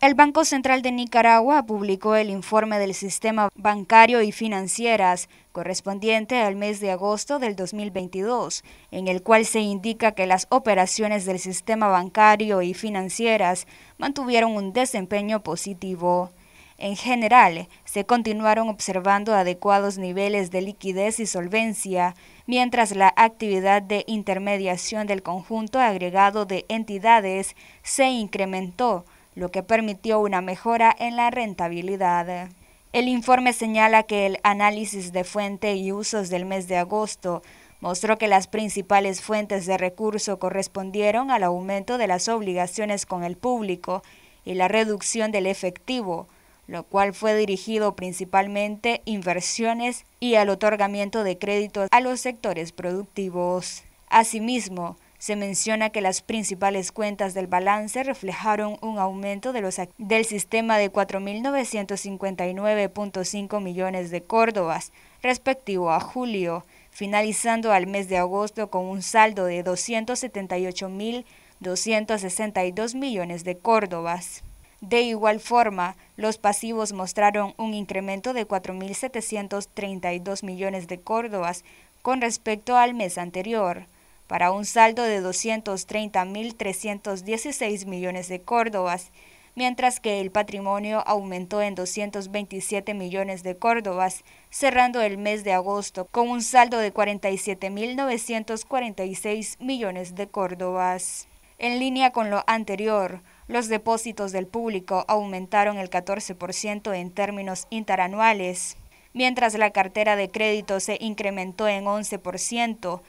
El Banco Central de Nicaragua publicó el informe del sistema bancario y financieras correspondiente al mes de agosto del 2022, en el cual se indica que las operaciones del sistema bancario y financieras mantuvieron un desempeño positivo. En general, se continuaron observando adecuados niveles de liquidez y solvencia, mientras la actividad de intermediación del conjunto agregado de entidades se incrementó lo que permitió una mejora en la rentabilidad. El informe señala que el análisis de fuente y usos del mes de agosto mostró que las principales fuentes de recurso correspondieron al aumento de las obligaciones con el público y la reducción del efectivo, lo cual fue dirigido principalmente a inversiones y al otorgamiento de créditos a los sectores productivos. Asimismo, se menciona que las principales cuentas del balance reflejaron un aumento de del sistema de 4.959.5 millones de córdobas respectivo a julio, finalizando al mes de agosto con un saldo de 278.262 millones de córdobas. De igual forma, los pasivos mostraron un incremento de 4.732 millones de córdobas con respecto al mes anterior para un saldo de 230.316 millones de córdobas, mientras que el patrimonio aumentó en 227 millones de córdobas, cerrando el mes de agosto con un saldo de 47.946 millones de córdobas. En línea con lo anterior, los depósitos del público aumentaron el 14% en términos interanuales, mientras la cartera de crédito se incrementó en 11%,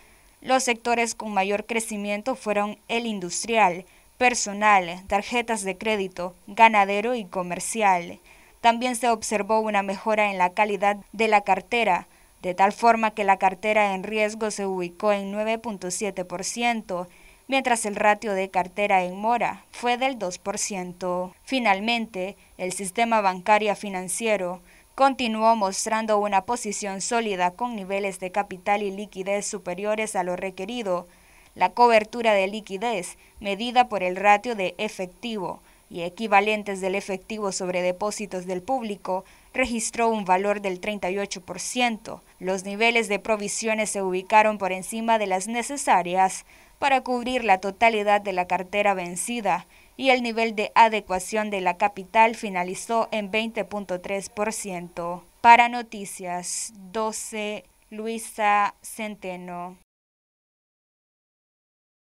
los sectores con mayor crecimiento fueron el industrial, personal, tarjetas de crédito, ganadero y comercial. También se observó una mejora en la calidad de la cartera, de tal forma que la cartera en riesgo se ubicó en 9.7%, mientras el ratio de cartera en mora fue del 2%. Finalmente, el sistema bancario financiero continuó mostrando una posición sólida con niveles de capital y liquidez superiores a lo requerido. La cobertura de liquidez, medida por el ratio de efectivo y equivalentes del efectivo sobre depósitos del público, registró un valor del 38%. Los niveles de provisiones se ubicaron por encima de las necesarias para cubrir la totalidad de la cartera vencida y el nivel de adecuación de la capital finalizó en 20.3%. Para Noticias 12, Luisa Centeno.